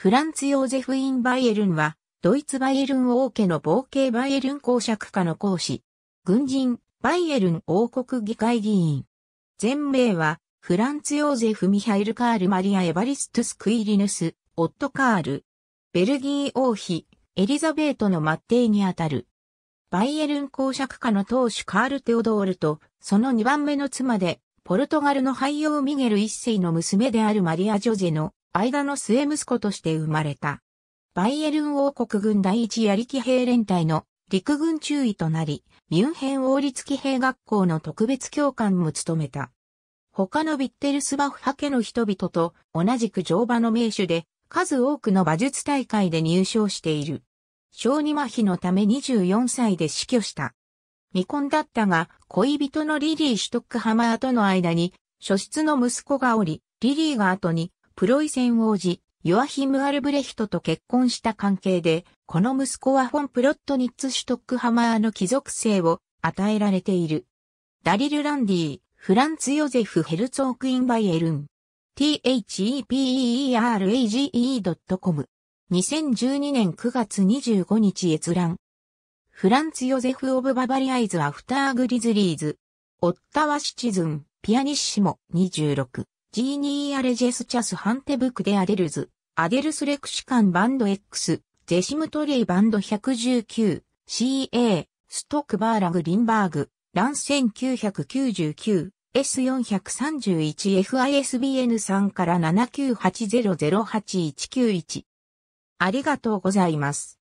フランツ・ヨーゼフ・イン・バイエルンは、ドイツ・バイエルン王家の冒険バイエルン公爵家の公子、軍人、バイエルン王国議会議員。全名は、フランツ・ヨーゼフ・ミハイル・カール・マリア・エバリストゥス・クイリヌス、オット・カール。ベルギー王妃、エリザベートの末帝にあたる。バイエルン公爵家の当主カール・テオドールと、その2番目の妻で、ポルトガルの俳優ミゲル一世の娘であるマリア・ジョゼの間の末息子として生まれた。バイエルン王国軍第一槍騎兵連隊の陸軍中尉となり、ミュンヘン王立騎兵学校の特別教官も務めた。他のヴィッテルスバフハ家の人々と同じく乗馬の名手で、数多くの馬術大会で入賞している。小児麻痺のため24歳で死去した。未婚だったが、恋人のリリー・シュトックハマーとの間に、初出の息子がおり、リリーが後にプロイセン王子、ヨアヒム・アルブレヒトと結婚した関係で、この息子はフォン・プロットニッツ・シュトックハマーの貴族性を与えられている。ダリル・ランディ、フランツ・ヨゼフ・ヘルツォーク・イン・バイエルン。thepeerage.com 2012年9月25日閲覧。フランツ・ヨゼフ・オブ・ババリアイズ・アフター・グリズリーズ。オッタワ・シチズン、ピアニッシモ、26。ジーニーアレジェスチャスハンテブクでアデルズ、アデルスレクシカンバンド X、ゼシムトレイバンド119、CA、ストックバーラグリンバーグ、ラン1999、S431FISBN3 から7 9 8 0 0 8 1 9 1ありがとうございます。